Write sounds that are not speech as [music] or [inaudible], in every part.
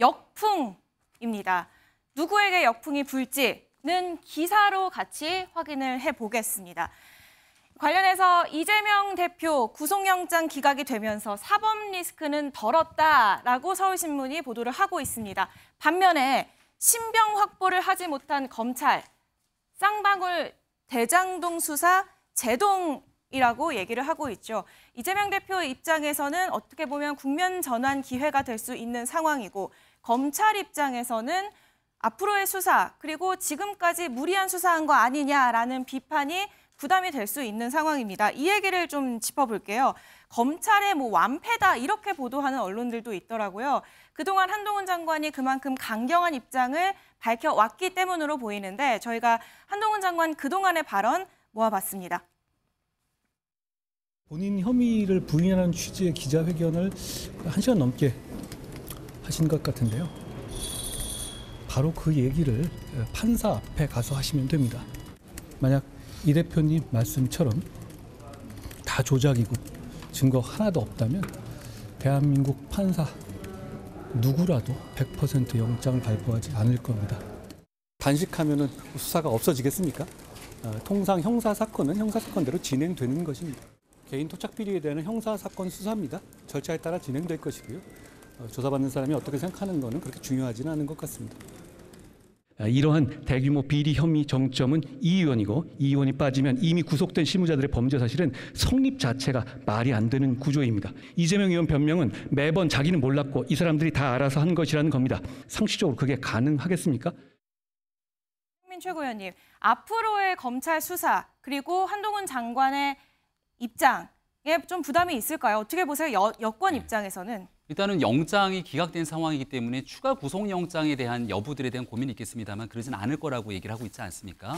역풍입니다. 누구에게 역풍이 불지는 기사로 같이 확인을 해보겠습니다. 관련해서 이재명 대표 구속영장 기각이 되면서 사법 리스크는 덜었다라고 서울신문이 보도를 하고 있습니다. 반면에 신병 확보를 하지 못한 검찰, 쌍방울 대장동 수사 제동이라고 얘기를 하고 있죠. 이재명 대표 입장에서는 어떻게 보면 국면 전환 기회가 될 수 있는 상황이고 검찰 입장에서는 앞으로의 수사 그리고 지금까지 무리한 수사한 거 아니냐라는 비판이 부담이 될 수 있는 상황입니다. 이 얘기를 좀 짚어볼게요. 검찰의 뭐 완패다 이렇게 보도하는 언론들도 있더라고요. 그동안 한동훈 장관이 그만큼 강경한 입장을 밝혀왔기 때문으로 보이는데 저희가 한동훈 장관 그동안의 발언 모아봤습니다. 본인 혐의를 부인하는 취지의 기자회견을 한시간 넘게 하신 것 같은데요. 바로 그 얘기를 판사 앞에 가서 하시면 됩니다. 만약 이 대표님 말씀처럼 다 조작이고 증거 하나도 없다면 대한민국 판사 누구라도 100% 영장을 발부하지 않을 겁니다. 단식하면 수사가 없어지겠습니까? 어, 통상 형사 사건은 형사 사건대로 진행되는 것입니다. 개인 토착 비리에 대한 형사 사건 수사입니다. 절차에 따라 진행될 것이고요. 어, 조사받는 사람이 어떻게 생각하는 것은 그렇게 중요하지는 않은 것 같습니다. 아, 이러한 대규모 비리 혐의 정점은 이 의원이고 이 의원이 빠지면 이미 구속된 실무자들의 범죄 사실은 성립 자체가 말이 안 되는 구조입니다. 이재명 의원 변명은 매번 자기는 몰랐고 이 사람들이 다 알아서 한 것이라는 겁니다. 상식적으로 그게 가능하겠습니까? 홍민 최고위원님, 앞으로의 검찰 수사 그리고 한동훈 장관의 입장 예, 좀 부담이 있을까요? 어떻게 보세요? 여, 여권 네. 입장에서는. 일단은 영장이 기각된 상황이기 때문에 추가 구속영장에 대한 여부들에 대한 고민이 있겠습니다만 그러진 않을 거라고 얘기를 하고 있지 않습니까?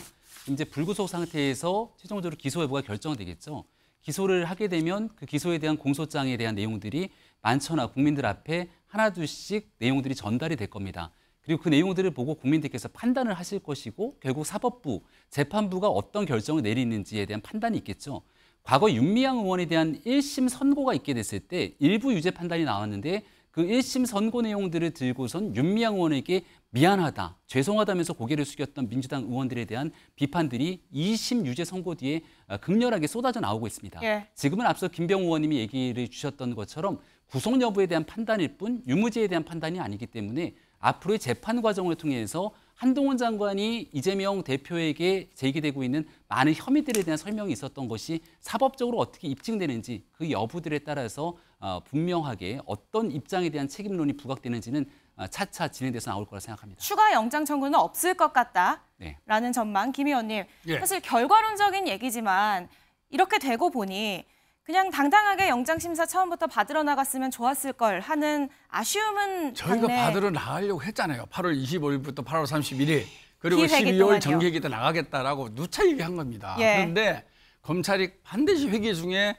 이제 불구속 상태에서 최종적으로 기소 여부가 결정되겠죠. 기소를 하게 되면 그 기소에 대한 공소장에 대한 내용들이 많거나 국민들 앞에 하나둘씩 내용들이 전달이 될 겁니다. 그리고 그 내용들을 보고 국민들께서 판단을 하실 것이고 결국 사법부, 재판부가 어떤 결정을 내리는지에 대한 판단이 있겠죠. 과거 윤미향 의원에 대한 1심 선고가 있게 됐을 때 일부 유죄 판단이 나왔는데 그 1심 선고 내용들을 들고선 윤미향 의원에게 미안하다, 죄송하다면서 고개를 숙였던 민주당 의원들에 대한 비판들이 2심 유죄 선고 뒤에 어, 극렬하게 쏟아져 나오고 있습니다. 예. 지금은 앞서 김병우 의원님이 얘기를 주셨던 것처럼 구속 여부에 대한 판단일 뿐 유무죄에 대한 판단이 아니기 때문에 앞으로의 재판 과정을 통해서 한동훈 장관이 이재명 대표에게 제기되고 있는 많은 혐의들에 대한 설명이 있었던 것이 사법적으로 어떻게 입증되는지 그 여부들에 따라서 어, 분명하게 어떤 입장에 대한 책임론이 부각되는지는 어, 차차 진행돼서 나올 거라 생각합니다. 추가 영장 청구는 없을 것 같다라는 네. 전망 김의원님. 예. 사실 결과론적인 얘기지만 이렇게 되고 보니 그냥 당당하게 영장 심사 처음부터 받으러 나갔으면 좋았을 걸 하는 아쉬움은 저희가 당내... 받으러 나가려고 했잖아요. 8월 25일부터 8월 31일 그리고 12월 정기회기 도 나가겠다라고 누차 얘기한 겁니다. 예. 그런데 검찰이 반드시 회기 중에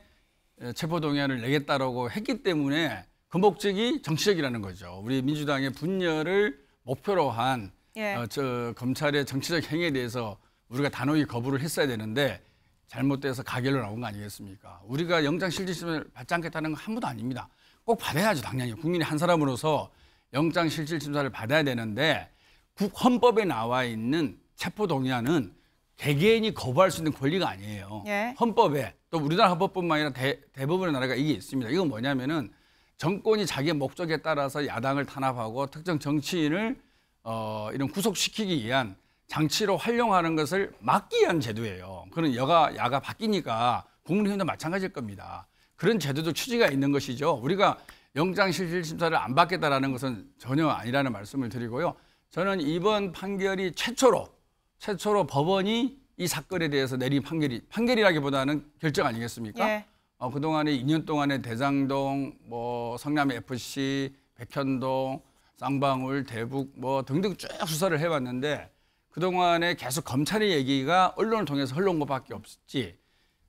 체포동의안을 내겠다라고 했기 때문에 그 목적이 정치적이라는 거죠. 우리 민주당의 분열을 목표로 한 예. 어, 저 검찰의 정치적 행위에 대해서 우리가 단호히 거부를 했어야 되는데 잘못돼서 가결로 나온 거 아니겠습니까? 우리가 영장실질심사를 받지 않겠다는 건한 번도 아닙니다. 꼭 받아야죠, 당연히. 국민이한 사람으로서 영장실질심사를 받아야 되는데 국 헌법에 나와 있는 체포동의안은 개개인이 거부할 수 있는 권리가 아니에요. 예. 헌법에 또 우리나라 헌법뿐만 아니라 대, 대부분의 나라가 이게 있습니다. 이건 뭐냐면은 정권이 자기의 목적에 따라서 야당을 탄압하고 특정 정치인을 어, 이런 구속시키기 위한 장치로 활용하는 것을 막기 위한 제도예요. 그런 여가 야가 바뀌니까 국민의힘도 마찬가지일 겁니다. 그런 제도도 취지가 있는 것이죠. 우리가 영장실질심사를 안 받겠다라는 것은 전혀 아니라는 말씀을 드리고요. 저는 이번 판결이 최초로 최초로 법원이 이 사건에 대해서 내린 판결이 판결이라기보다는 결정 아니겠습니까? 예. 어, 그동안에 2년 동안에 대장동, 뭐 성남 FC, 백현동, 쌍방울, 대북 뭐 등등 쭉 수사를 해왔는데 그동안에 계속 검찰의 얘기가 언론을 통해서 흘러온 것밖에 없었지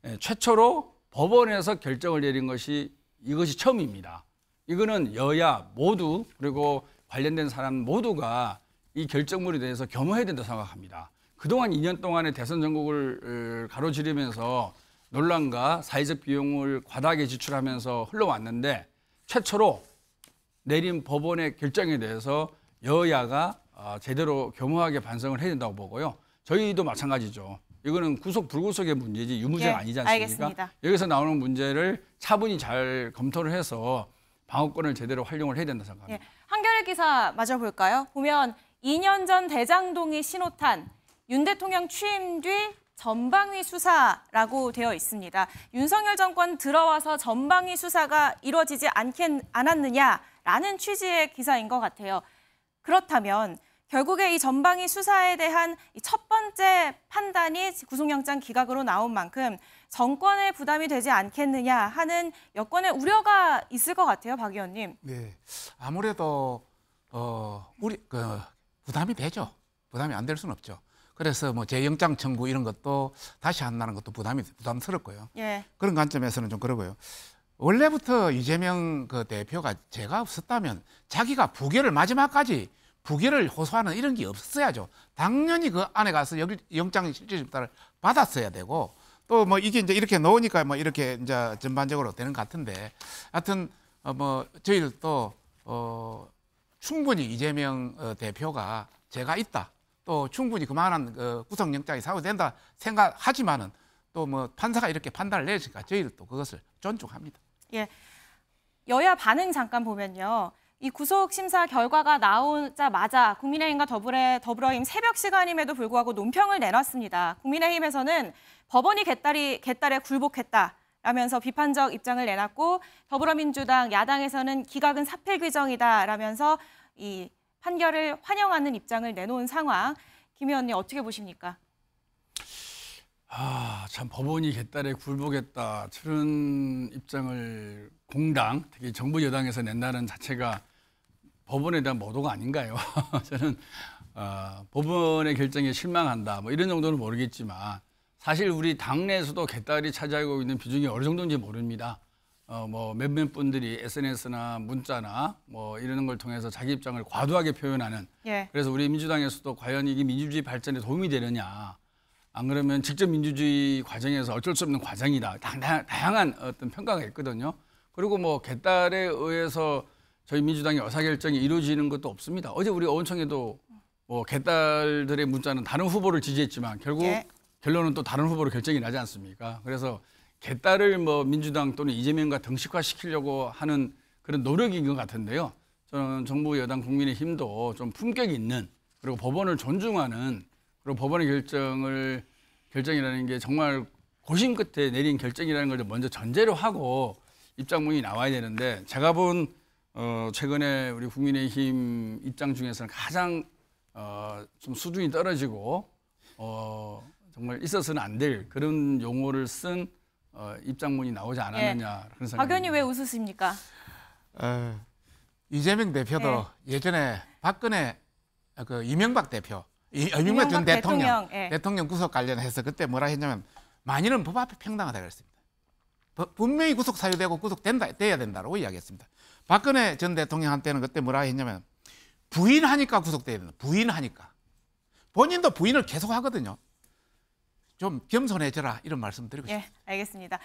예, 최초로 법원에서 결정을 내린 것이 이것이 처음입니다. 이거는 여야 모두 그리고 관련된 사람 모두가 이 결정물에 대해서 겸허해야 된다 생각합니다. 그동안 2년 동안의 대선 전국을 어, 가로지르면서 논란과 사회적 비용을 과다하게 지출하면서 흘러왔는데 최초로 내린 법원의 결정에 대해서 여야가 아, 제대로 겸허하게 반성을 해야 된다고 보고요. 저희도 마찬가지죠. 이거는 구속 불구속의 문제지 유무죄가 예, 아니지 않습니까? 알겠습니다. 여기서 나오는 문제를 차분히 잘 검토를 해서 방어권을 제대로 활용을 해야 된다 생각합니다. 예, 한겨레 기사 마저 볼까요? 보면 2년 전 대장동이 신호탄, 윤 대통령 취임 뒤 전방위 수사라고 되어 있습니다. 윤석열 정권 들어와서 전방위 수사가 이루어지지 않겠, 않았느냐라는 취지의 기사인 것 같아요. 그렇다면 결국에 이 전방위 수사에 대한 첫 번째 판단이 구속영장 기각으로 나온 만큼 정권에 부담이 되지 않겠느냐 하는 여권의 우려가 있을 것 같아요, 박 의원님. 네, 아무래도 어, 우리 그, 부담이 되죠. 부담이 안 될 수는 없죠. 그래서 뭐 재영장 청구 이런 것도 다시 한다는 것도 부담이 부담스럽고요. 예. 그런 관점에서는 좀 그러고요. 원래부터 이재명 그 대표가 제가 없었다면 자기가 부결을 마지막까지 부결을 호소하는 이런 게 없어야죠. 당연히 그 안에 가서 영장 실질심사를 받았어야 되고 또 뭐 이게 이제 이렇게 넣으니까 뭐 이렇게 이제 전반적으로 되는 것 같은데 하여튼 어뭐 저희들도 어 충분히 이재명 어, 대표가 제가 있다. 또 충분히 그만한 그 구속영장이 사고된다 생각하지만은 또 뭐 판사가 이렇게 판단을 내니까 리 저희들도 그것을 존중합니다. 예. 여야 반응 잠깐 보면요. 이 구속 심사 결과가 나오자마자 국민의힘과 더불어, 더불어힘 새벽 시간임에도 불구하고 논평을 내놨습니다. 국민의힘에서는 법원이 개딸이 개딸에 굴복했다. 라면서 비판적 입장을 내놨고 더불어민주당 야당에서는 기각은 사필 규정이다 라면서 이 판결을 환영하는 입장을 내놓은 상황 김 의원님 어떻게 보십니까? 아, 참 법원이 개딸에 굴복했다. 저런 입장을 공당, 특히 정부 여당에서 낸다는 자체가 법원에 대한 모독 아닌가요? [laughs] 저는 어, 법원의 결정에 실망한다 뭐 이런 정도는 모르겠지만 사실 우리 당내에서도 개딸이 차지하고 있는 비중이 어느 정도인지 모릅니다. 어, 뭐 몇몇 분들이 SNS나 문자나 뭐 이런 걸 통해서 자기 입장을 과도하게 표현하는 예. 그래서 우리 민주당에서도 과연 이게 민주주의 발전에 도움이 되느냐 안 그러면 직접 민주주의 과정에서 어쩔 수 없는 과정이다 다, 다, 다양한 어떤 평가가 있거든요 그리고 뭐 개딸에 의해서 저희 민주당의 의사결정이 이루어지는 것도 없습니다. 어제 우리 의원청에도뭐 개딸들의 문자는 다른 후보를 지지했지만 결국 예. 결론은 또 다른 후보로 결정이 나지 않습니까? 그래서 개딸을 뭐 민주당 또는 이재명과 등식화 시키려고 하는 그런 노력인 것 같은데요. 저는 정부 여당 국민의힘도 좀 품격 있는 그리고 법원을 존중하는 그리고 법원의 결정을 결정이라는 게 정말 고심 끝에 내린 결정이라는 걸 먼저 전제로 하고 입장문이 나와야 되는데 제가 본 어, 최근에 우리 국민의힘 입장 중에서는 가장 어, 좀 수준이 떨어지고 어, 정말 있어서는 안 될 그런 용어를 쓴 어, 입장문이 나오지 예. 않았느냐 예. 그런 생각. 박의이왜 웃으십니까? 어, 이재명 대표도 예. 전에 박근혜 아, 그 이명박 대표 아, 이명박 전 대통령 대통령, 예. 대통령 구속 관련해서 그때 뭐라 했냐면 만일은 법 앞에 평등하다 그랬습니다. 분명히 구속 사유되고 구속된다 돼야 된다라고 이야기했습니다. 박근혜 전 대통령한테는 그때 뭐라 했냐면 부인하니까 구속돼야 된다. 부인하니까 본인도 부인을 계속 하거든요. 좀 겸손해져라 이런 말씀드리고 예, 싶습니다. 알겠습니다.